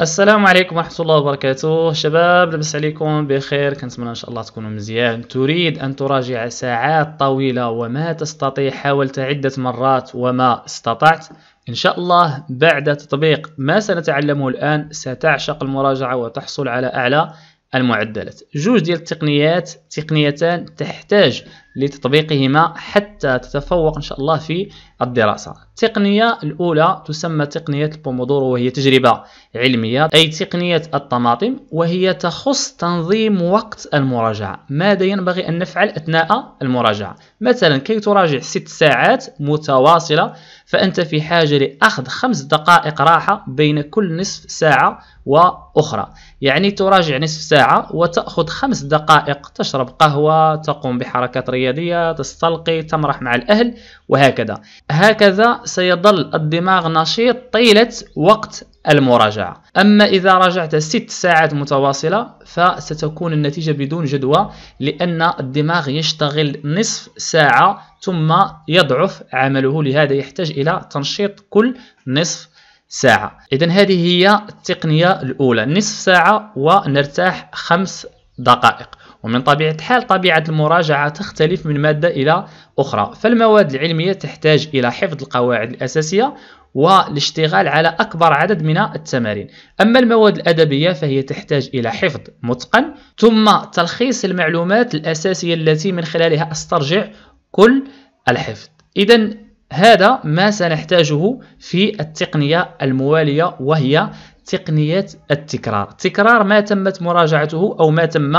السلام عليكم ورحمه الله وبركاته شباب لبس عليكم بخير كنتمنى ان شاء الله تكونوا مزيان تريد ان تراجع ساعات طويله وما تستطيع حاولت عده مرات وما استطعت ان شاء الله بعد تطبيق ما سنتعلمه الان ستعشق المراجعه وتحصل على اعلى المعدلات جوج ديال التقنيات تقنيتان تحتاج لتطبيقهما حتى تتفوق إن شاء الله في الدراسة التقنية الأولى تسمى تقنية البومودورو وهي تجربة علمية أي تقنية الطماطم وهي تخص تنظيم وقت المراجعة ماذا ينبغي أن نفعل أثناء المراجعة مثلا كي تراجع ست ساعات متواصلة فأنت في حاجة لأخذ خمس دقائق راحة بين كل نصف ساعة وأخرى يعني تراجع نصف ساعة وتأخذ خمس دقائق تشرب قهوة تقوم بحركات رياضية الرياضية تستلقي تمرح مع الأهل وهكذا هكذا سيظل الدماغ نشيط طيلة وقت المراجعة أما إذا راجعت ست ساعات متواصلة فستكون النتيجة بدون جدوى لأن الدماغ يشتغل نصف ساعة ثم يضعف عمله لهذا يحتاج إلى تنشيط كل نصف ساعة إذا هذه هي التقنية الأولى نصف ساعة ونرتاح خمس دقائق ومن طبيعة الحال طبيعة المراجعة تختلف من مادة إلى أخرى فالمواد العلمية تحتاج إلى حفظ القواعد الأساسية والاشتغال على أكبر عدد من التمارين أما المواد الأدبية فهي تحتاج إلى حفظ متقن ثم تلخيص المعلومات الأساسية التي من خلالها أسترجع كل الحفظ إذا هذا ما سنحتاجه في التقنية الموالية وهي تقنية التكرار تكرار ما تمت مراجعته أو ما تم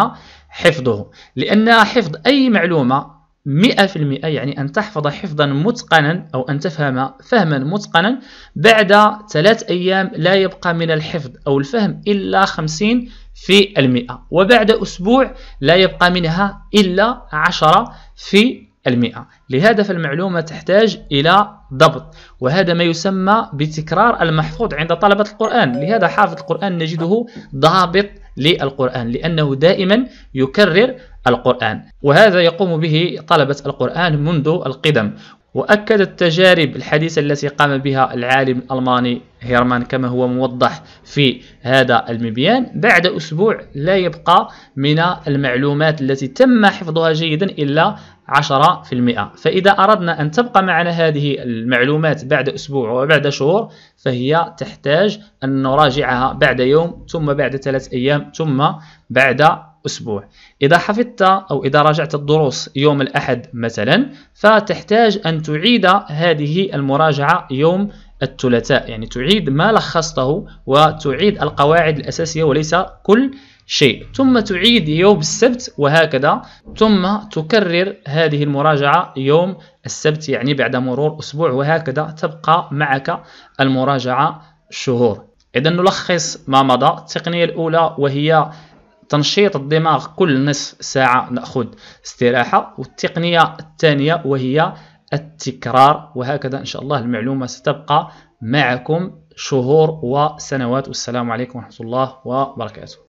حفظه لأن حفظ أي معلومة 100% يعني أن تحفظ حفظا متقنا أو أن تفهم فهما متقنا بعد ثلاث أيام لا يبقى من الحفظ أو الفهم إلا 50 في المئة وبعد أسبوع لا يبقى منها إلا 10 في المئة لهذا فالمعلومة تحتاج إلى ضبط وهذا ما يسمى بتكرار المحفوظ عند طلبة القرآن لهذا حافظ القرآن نجده ضابط للقرآن لأنه دائما يكرر القرآن وهذا يقوم به طلبة القرآن منذ القدم وأكد التجارب الحديثة التي قام بها العالم الألماني هيرمان كما هو موضح في هذا المبيان بعد أسبوع لا يبقى من المعلومات التي تم حفظها جيدا إلا 10% فإذا أردنا أن تبقى معنا هذه المعلومات بعد أسبوع وبعد شهور فهي تحتاج أن نراجعها بعد يوم ثم بعد ثلاث أيام ثم بعد أسبوع إذا حفظت أو إذا راجعت الدروس يوم الأحد مثلا فتحتاج أن تعيد هذه المراجعة يوم الثلاثاء يعني تعيد ما لخصته وتعيد القواعد الأساسية وليس كل شيء ثم تعيد يوم السبت وهكذا ثم تكرر هذه المراجعة يوم السبت يعني بعد مرور أسبوع وهكذا تبقى معك المراجعة شهور إذا نلخص ما مضى التقنية الأولى وهي تنشيط الدماغ كل نصف ساعة نأخذ استراحة والتقنية الثانية وهي التكرار وهكذا إن شاء الله المعلومة ستبقى معكم شهور وسنوات والسلام عليكم ورحمة الله وبركاته